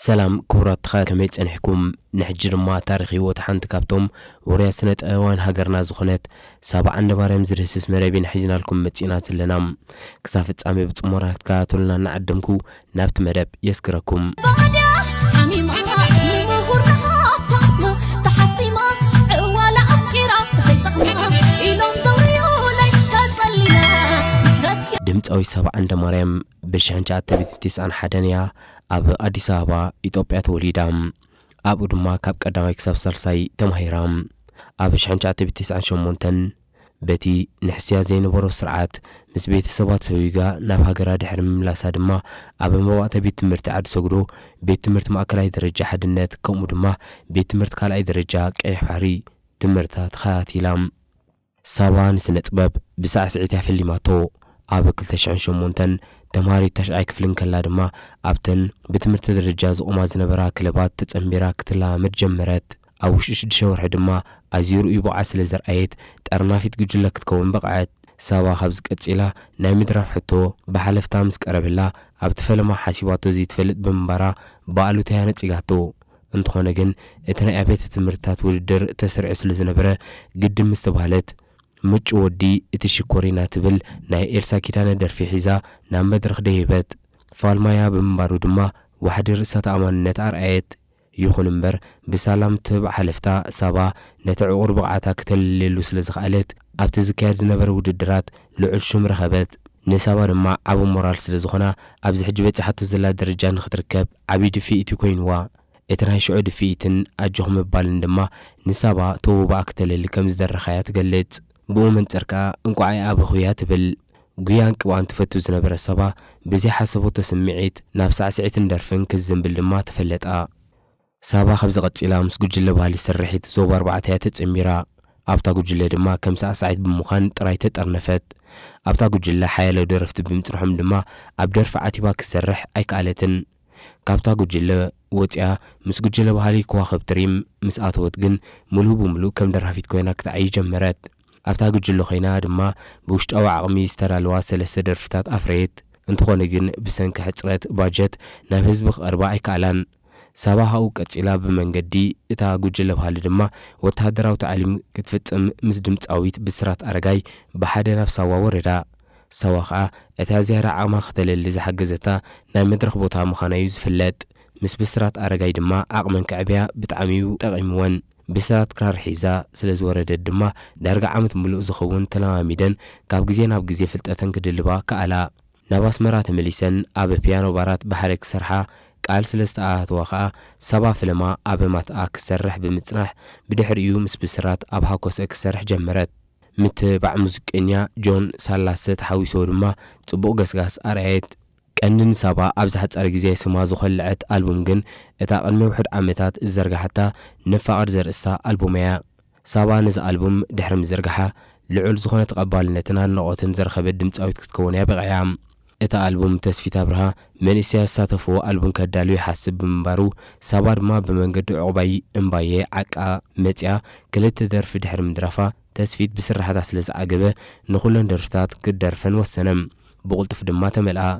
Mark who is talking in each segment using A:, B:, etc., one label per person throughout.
A: سلام كورات خا كميت ان نحجر ما تاريخي وتحنت كابتوم وريا سنة ايوان هاجرنا زخنت سابع عند بارم زر هسس مريبين لكم متينات لنام كسافت امي بتمرات كاتولنا نعدمكو نبت مريب يسكركم دمت اوي سابع عند مريم بشان جاتا بتنتيس عن حدانيا ኣብ ኣዲስ ኣበባ ኢትዮጵያ ተወሊዳ ኣብኡ ድማ ካብ ቀዳማይ ክሳብ ሳልሳይ ተማሂራ ኣብ 998 በቲ ንሕስያ ዘይነበሮ ስርዓት ምስ ቤተሰባት ሰዊጋ ናብ ሃገራ ድሕሪ ምምላሳ ድማ ኣብ መባእተ ቤት ትምህርቲ ዓዲ ሰግዶ ቤት ትምህርቲ ማእከላይ ደረጃ ሓድነት ከምኡ ድማ ቤት ትምህርቲ ካልኣይ ደረጃ ቀይሕ ባሕሪ ትምህርታ ተኸታቲላ ሳባ ንስነ ጥበብ ብሳዕስዒት ኣፈሊማቶ ኣብ 208 ተማሪ ታሽኣይ ክፍልን ከላ ድማ ኣብተን ብትምህርቲ ደረጃ ዝቑማ ዝነበራ ክለባት ተጸምቢራ ክትላምድ ጀመረት ኣብ ውሽጢ ሽዱሽተ ወርሒ ድማ ኣዝዩ ርእዩ በዓል ስለ ዘርኣየት ጠርናፊት ጉጅለ ክትከውን በቕዐት ሰባ ካብ ቀጺላ ናይ ምድራፍ ሕቶ ብሓለፍታ ምስ ቀረብላ ኣብቲ ፈለማ ሓሲባቶ እዙ ትፈልጥ ብምንባራ ብኣሉታያ ነጺጋቶ እንትኾነ ግን እቲ ናይ ኣብያተ ትምህርትታት ውድድር ተስርዒ ስለ ዝነበረ ግድም ምስ ተባህለት مچ ودی اتشکوری نتبل نه ایرسا کردن در فیحزا نم درخ دهیت فال مایا بم بارود ما وحد رسات آمن نت آرعت يخونمبر بسلام تب حلفتا سبا نت عور بقعتا کتل لیلوس لزخالت عبت زکر زنبر ود درات لعشم رخبت نسبار ما عبو مرال سلزخنا عبز حجبت حتی زلا درجان خطرکب عبید فیتی کوین وا اتنهای شعر فیتن اجهم بالندما نسبا تو باقتل لکم زدر خیات جلت ብኡ መንፅርካ እንቋዓይ ኣብ ትብል ጉያን ቅብኣን ትፈቱ ዝነበረ ሰባ ሓሰቦቶ ስምዒት ናብ ሳዕስዒትን ደርፍን ክዝምብል ድማ ተፈለጣ ሳባ ከምዚ ዝቐፂላ ምስ ጉጅለ ባህሊ ስርሒት ዞብ ኣርባዕተያ ተፅሚራ ኣብታ ጉጅለ ድማ ከም ሳዕሳዒት ብምዃን ጥራይ ተጠርነፈት ኣብታ ጉጅለ ሓያሎ ደረፍቲ ብምፅርሖም ድማ ኣብ ደርፊ ዓቲባ ክሰርሕ ኣይከኣለትን ካብታ ጉጅለ ወፅያ ምስ ጉጅለ ባህሊ ከዋኸብ ትሪም ምስ ኣተወት ግን ሙሉእ ብምሉእ ከም ደራፊት ኮይና ክትዓይ ጀመረት ኣብታ ግጅሎ ኮይና ድማ ብውሽጣዊ ዓቕሚ ዝተዳለዋ ሰለስተ ደርፍታት ኣፍረየት እንትኾነ ግን ብሰንኪ ሕፅረት ባጀት ናብ ህዝቢ ክቐርባ ኣይከኣላን ሰባሃኡ ቀፂላ ብመንገዲ እታ ጉጅለ ባህሊ ድማ ወተሃደራዊ ተዓሊም ክትፍፅም ምስ ድምፃዊት ብስራት ኣረጋይ ብሓደ ናብ ሳዋ ወረዳ ሰዋ ከዓ እታ ዝያራ ዓቕማ ክተለሊ ዝሓገዘታ ናይ መድረኽ ቦታ ምዃና እዩ ዝፍለጥ ምስ ብስራት ኣረጋይ ድማ ዓቕመን ክዕብያ ብጣዕሚ እዩ ጠቒምወን ብስራት ክራር ሒዛ ስለ ዝወረደት ድማ ዳርጋ ዓመት ምሉእ ዝኸውን ተለማሚደን ካብ ግዜ ናብ ግዜ ፍልጠተን ክድልባ ከኣላ ናብ ኣስመራ ተመሊሰን ኣብ ፒያኖ ባራት ባሕረ ክሰርሓ ቃል ስለ ዝተኣህትዋ ከዓ ሰባ ፍለማ ኣብ ማትኣ ክሰርሕ ብድሕሪ እዩ ምስ ብስራት ኣብ ሃኮሰ ክሰርሕ ጀመረት ምትባዕ ሙዚቀኛ ጆን ሳላሰ ተሓዊሶ ድማ ጽቡቕ ገስጋስ ኣርኣየት ቀንዲን ሳባ ኣብ ዝሓፀረ ግዜ ስማ ዝኸልዐት ኣልቡም ግን እታ ቅድሚ ውሑድ ዓመታት ዝዘርግሓታ ንፋቐር ዘርእስታ ኣልቡም እያ ሳባ ነዚ ኣልቡም ድሕሪ ምዝርግሓ ልዑል ዝኾነ ተቐባልነትን ኣድናቆትን ዘረኸበት ድምፃዊት ክትከውን እያ በቂዕያ እቲ ኣልቡም ተስፊት ኣብርሃ መንእስያ ዝሳተፍዎ ኣልቡም ከዳልዩ ይሓስብ ብምንባሩ ሳባ ድማ ብመንገዲ ዕቑባይ እምባየ ዓቃ መፅያ ክልተ ደርፊ ድሕሪ ምድራፋ ተስፊት ብስራሕታ ስለ ዝዓገበ ንኹለን ደርፍታት ክደርፈን ወሰነም ብቕልጡፍ ድማ dha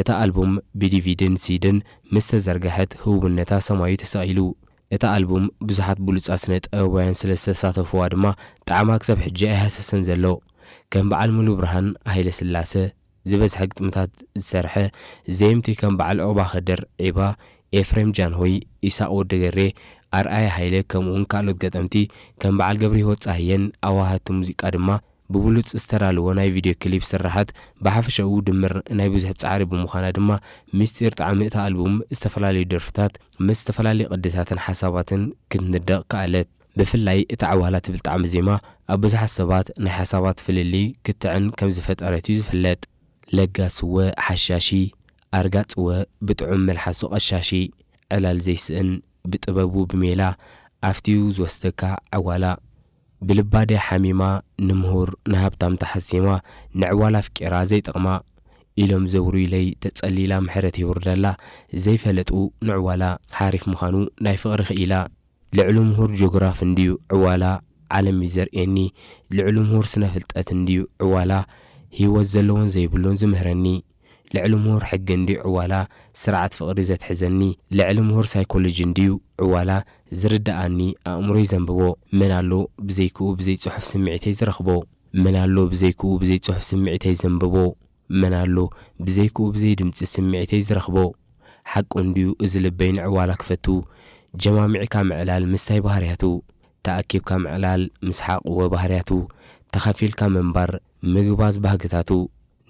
A: እታ ኣልቡም ብዲቪድን ሲድን ምስ ተዘርግሐት ህውብነታ ሰማዩ ተሰቒሉ እታ ኣልቡም ብዙሓት ብሉፃ ስነ ጥበባውያን ስለ ዝተሳተፍዋ ድማ ጣዕማ ክሳብ ሕጂ ኣይሃሰሰን ዘሎ ከም በዓል ሙሉ ብርሃን ሃይለ ስላሰ ዝበዝሐ ግጥምታት ዝሰርሐ ዘምቲ ከም በዓል ኦባ ኸደር ዒባ ኤፍሬም ጃንሆይ ኢሳቅ ወደገሬ ኣርኣይ ሃይለ ከምኡውን ካልኦት ገጠምቲ ከም በዓል ገብሪ ሂወት ፃህየን ኣዋህቲ ሙዚቃ ድማ ببولت استرال وناي فيديو كليب سرحت بحفش او دمر ناي بزهت عارب مخانا دما مستير تعميت البوم استفلالي درفتات مستفلالي قدسات حسابات كنت ندق قالت بفلاي اتعوالات بالتعم زيما ابزح السبات نحسابات في اللي كنت عن كم زفت اريتيز فلات لقا سوى حشاشي ارقات سوى بتعم الحاسو الشاشي على الزيسن بتبابو بميلا افتيوز وستكا عوالا ብልባደ ሓሚማ ንምሁር ንሃብታም ተሓሲማ ንዕዋላ ፍቂራ ዘይጠቕማ ኢሎም ዘውሩይለይ ተጸሊላ ምሕረት ይውርደላ ዘይፈለጡ ንዕዋላ ሓሪፍ ምዃኑ ናይ ፍቕሪ ኽኢላ ልዕሊ ምሁር ጂኦግራፍ እንድዩ ዕዋላ ዓለም እዩ ዘርእየኒ ልዕሊ ምሁር ስነ ፍልጠት እንድዩ ዕዋላ ህይወት ዘለዎን ዘይብሉን ዝምህረኒ ልዕሊ ምሁር ሕጊ እንዲዩ ዕዋላ ስርዓት ፍቕሪ ዘትሕዘኒ ልዕሊ ምሁር ሳይኮሎጂ እንዲዩ ዕዋላ ዝርዳኣኒ ኣእምሮይ ዘንብቦ መናሎ ብዘይክኡ ብዘይ ጽሑፍ ስምዒተይ ዝረኽቦ መናሎ ብዘይክኡ ብዘይ ጽሑፍ ስምዒተይ ዘንብቦ መናሎ ብዘይክኡ ብዘይ ድምፂ ስምዒተይ ዝረኽቦ ሓቂ እንድዩ እዚ ልበይን ዕዋላ ክፈቱ ጀማሚዕካ ምዕላል ምስታይ ባህርያቱ ተኣኪብካ ምዕላል ምስሓቕ ወ ባህርያቱ ተኸፊልካ ምንባር ምግባዝ ባህግታቱ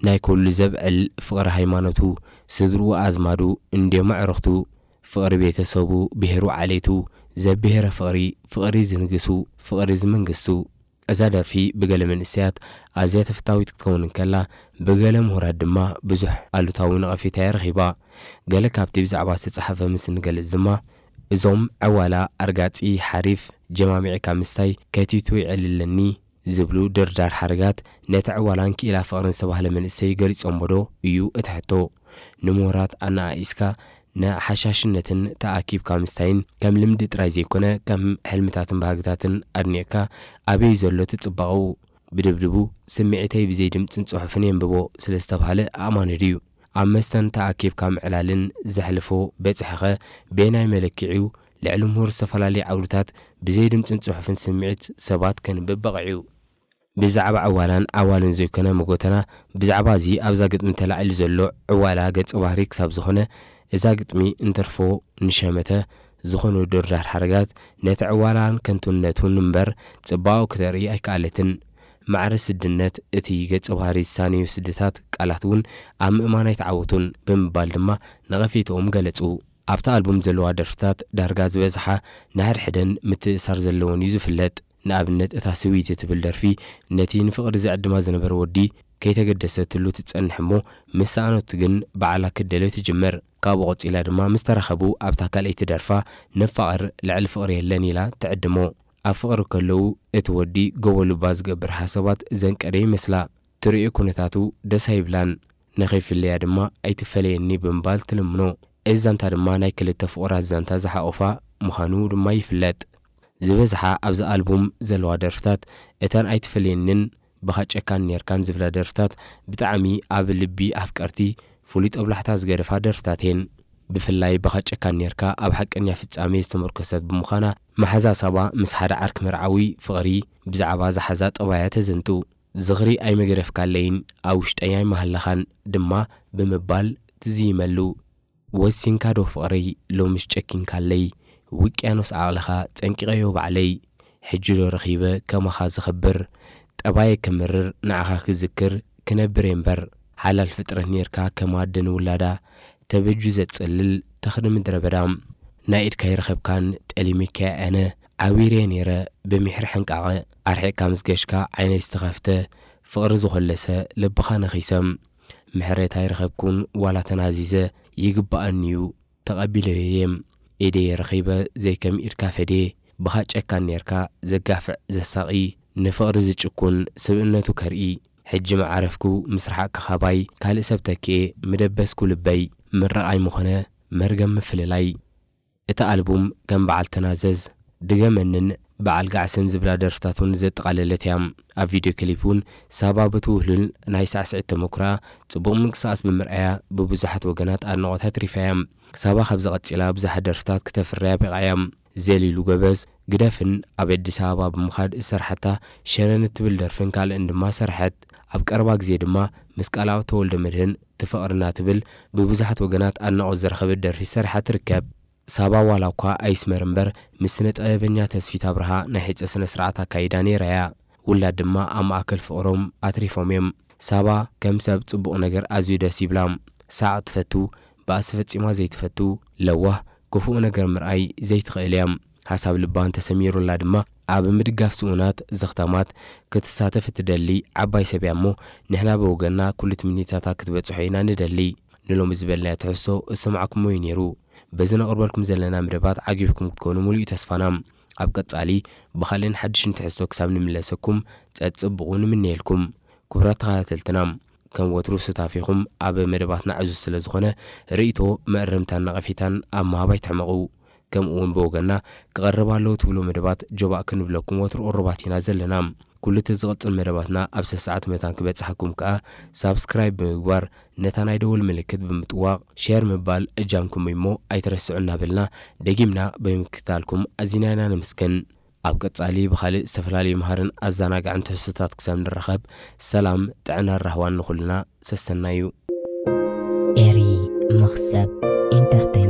A: ናይ ኩሉ ዘብዕል ፍቕሪ ሃይማኖቱ ስድርኡ ኣዝማዱ እንዴ ማዕርኽቱ ፍቕሪ ቤተሰቡ ብሄሩ ዓሌቱ ዘብሄረ ፍቕሪ ፍቕሪ ዝንግሱ ፍቕሪ ዝመንግስቱ እዛ ደርፊ ብገለ መንእስያት ኣዝያ ተፍታዊት ክትከውን ከላ ብገለ ምሁራት ድማ ብዙሕ ኣሉታዊ ነቐፌታ ረኺባ ገለ ካብቲ ብዛዕባ ዝተጻሕፈ ምስ ንገልጽ ድማ እዞም ዕዋላ ኣርጋጺ ሓሪፍ ጀማሚዒካ ምስታይ ከቲቱ ይዕልለኒ ዝብሉ ድርዳር ሓረጋት ነቲ ዕዋላን ክኢላ ፍቕርን ዝተባህለ መንእሰይ ገሊፆሞ ዶ እዩ እቲ ሕቶ ንምሁራት ኣነኣኢስካ ንሓሻሽነትን ተኣኪብካ ምስታይን ከም ልምዲ ጥራይ ዘይኮነ ከም ሕልምታትን ባህግታትን ኣድኒዕካ ኣበይ ዘሎ እቲ ጽባቐው ብድብድቡ ስምዒተይ ብዘይ ድምፅን ጽሑፍን የንብቦ ስለ ዝተባሃለ ኣእማኒ ድዩ ኣብ መስተን ተኣኪብካ ምዕላልን ዘሕልፎ በጽሕኸ ቤናይ መለክዒዩ ልዕሊ ምሁር ዝተፈላለየ ዓውድታት ብዘይ ድምፅን ጽሑፍን ስምዒት ሰባት ከንብብ በቕዒዩ ብዛዕባ ዕዋላን ዓዋልን ዘይኮነ መጎተና ብዛዕባ እዚ ኣብዛ ግጥሚ ተላዒሉ ዘሎ ዕዋላ ገፀ ባህሪ ክሳብ ዝኾነ እዛ ግጥሚ እንተርፎ ንሸመተ ዝኾኑ ድርዳር ሓረጋት ነቲ ዕዋላን ከንቱነቱን እምበር ጽባኦ ክተርኢ ኣይከኣለትን ማዕረ ስድነት እቲ ገጸ ባህሪ ዝሳነዩ ስድታት ቃላት እውን ኣብ ምእማናይ ተዓወቱን ብምባል ድማ ንቐፊትኦም ገለጹ ኣብቲ ኣልቡም ዘለዋ ደርፍታት ዳርጋ ዝበዝሓ ንሓድሕደን ምትእሳር ዘለዎን እዩ ዝፍለጥ ንኣብነት እታ ስዊት እትብል ደርፊ ነቲ ንፍቕሪ ዝዕድማ ዝነበረ ወዲ ከይተገደሰትሉ ትጸንሕ እሞ ምስ ሰኣኖት ግን በዓላ ክደለ ትጅምር ካብኡ ቐጺላ ድማ ምስ ተረኸቡ ኣብታ ካልአይቲ ደርፋ ንፋቕር ልዕሊ ፍቕሪ የለን ኢላ ትዕድሞ ኣብ ፍቕሪ ከለዉ እቲ ወዲ ጎበሉባ ዝገብር ሓሳባት ዘንቀደ ይመስላ ትርእዮ ኩነታቱ ደስ ይብላን ንኸይፍለያ ድማ ኣይትፈለየኒ ብምባል ትልምኖ እዛንታ ድማ ናይ ክልተ ፍቑራት ዛንታ ዝሓቑፋ ምዃኑ ድማ ይፍለጥ ዝበዝሓ ኣብዚ ኣልቡም ዘለዋ ደርፍታት እተን ኣይትፈልየንን ብኻጨካን ኔርካን ዝብላ ደርፍታት ብጣዕሚ ኣብ ልቢ ኣፍቀርቲ ፍሉይ ጦብላሕታ ዝገደፋ ደርፍታት እየን ብፍላይ ብኻጨካን ኔርካ ኣብ ሓቀኛ ፍጻሜ ዝተመርከሰት ብምዃና መሓዛ ሰባ ምስ ሓደ ዓርክ መርዓዊ ፍቕሪ ብዛዕባ ዝሓዛ ጠባያ ተዘንጡ ዝኽሪ ኣይመገረፍካለይን ኣብ ውሽጠይ ኣይመሃለኻን ድማ ብምባል ትዝይመሉ ወሲንካዶ ፍቕሪ ሎምስ ጨኪንካለይ ውቅያኖስ ዓቕልኻ ፀንቂቐዮ ባዕለይ ሕጂ ዶ ረኺበ ከማኻ ዝኸብር ጠባየ ክምርር ንዓኻ ክዝክር ክነብር እምበር ሓላል ፍጥረት ነርካ ከማደ ንውላዳ ተበጁ ዘጽልል ተኽዲ ምድረ በዳም ናይ ኢድካ ይረኸብካን ጠሊምካያ ኣነ ዓቢርየ ነይረ ብምሕሪ ሕንቃቐ ኣርሒቕካ ምስ ገሽካ ዓይነይ ዝተኸፍተ ፍቕሪ ዝኸለሰ ልብኻ ነኺሰም ምሕረታ ይረኸብኩን ዋላ ተናዚዘ ይግባአኒ እዩ ተቐቢለዮ እየም ኤደ የረኺበ ዘይከሚኢድካ ፈዴ ብኻ ጨካን ኔርካ ዘጋፍዕ ዘሳቒ ንፍቕሪ ዝጭኩን ስብእነቱ ከርኢ ሕጂ መዓረፍኩ ምስ ረሓቕካ ካልእ ሰብ ተክኤ ምደበስኩ ልበይ ምረቓይ ምኾነ መርገም ምፍልላይ እቲ ኣልቡም ከም በዓል ተናዘዝ ድገመንን በዓል ጋዕሰን ዝብላ ደርፍታት እውን ዘጠቓለለት እያ ኣብ ቪድዮ ክሊፕ እውን ሳባ ብትውህሉል ናይ ሳዕስዒት ተመኩራ ጽቡቕ ምንቅስቓስ ብምርኣያ ብብዙሓት ወገናት ኣድናቖታ ሪፋ እያ ሳባ ካብ ዝቐጺላ ብዙሓት ደርፍታት ክተፍረያ ቢቓ እያ ዘሊሉ ገበዝ ግደፍን ኣብ ኣዲስ ኣበባ ብምኻድ ዝሰርሐታ ሸነን እትብል ደርፍን ካልእን ድማ ሰርሐት ኣብ ቀረባ ግዜ ድማ ምስ ቃልኣብ ተወልደ ምድህን ትፍቕርና ትብል ብብዙሓት ወገናት ኣድናቆት ዘረኸበት ደርፊ ሰርሓ ትርከብ ሳባ ዋላ እኳ ኣይስመር እምበር ምስ ስነ ተስፊት ኣብርሃ ናይ ሕፀ ስነ ስርዓት ኣካይዳ ነይራ እያ ውላድ ድማ ኣብ ማእከል ፍቕሮም ኣትሪፎም እዮም ሳባ ከም ሰብ ጽቡቕ ነገር ኣዝዩ ደስ ይብላ ሳዕ ትፈቱ ብኣስ ፈጺማ ዘይትፈቱ ለዋህ ክፉእ ነገር ምርኣይ ዘይትኽእል እያ ሓሳብ ልባን ተሰሚሩላ ድማ ኣብ ምድጋፍ ስኡናት ዘኽተማት ክትሳተፍ እትደሊ ዓባይ ሰብ እያ እሞ ንሕና ብወገና ኩሉ ትምኒታታት ክትበጽሖ ኢና ንደሊ ንሎሚ ዝበልናዮ ትሕሶ እሰምዓኩም ወይ ነይሩ በዚ ነቕርበልኩም ዘለና ምደባት ዓጊብኩም ክትኮኑ ሙሉእ ተስፋና ኣብ ቀጻሊ ብኻልን ሓድሽን ትሕዝቶ ክሳብ ንምለሰኩም ጸጽብቑ ንምንየልኩም ክብራት ተኸታተልትና ከም ወትሩ ስታፊኹም ኣብ መደባትና ዕዙዝ ስለ ዝኾነ ርእቶ መእርምታን ነቐፊታን ኣብ ምሃባይ ትሕመቑ ከምኡ እውን ብወገና ክቐርባ ኣለዉ ትብሎ መደባት ጆባእ ክንብለኩም ወትሩ ቁርባት ኢና ዘለና ኩሉ እቲ ዝቕፅል መደባትና ኣብ ሰሰዓት መታን ክበፅሐኩም ከዓ ሳብስክራይብ ብምግባር ነታ ናይ ደወል ምልክት ብምጥዋቕ ሸር ምባል እጃምኩም እሞ ኣይተረስዑ እናበልና ደጊምና ብምክታልኩም ኣዚና ኢና ንምስገን ኣብ ቀጻሊ ብኻልእ ዝተፈላለዩ ምሃርን ኣዘናጋዕን ትሕዝቶታት ክሰብ ንረኸብ ሰላም ጥዕና ራህዋን ንኹሉና ሰሰና እዩ ኤሪ መኽሰብ ኢንተርተ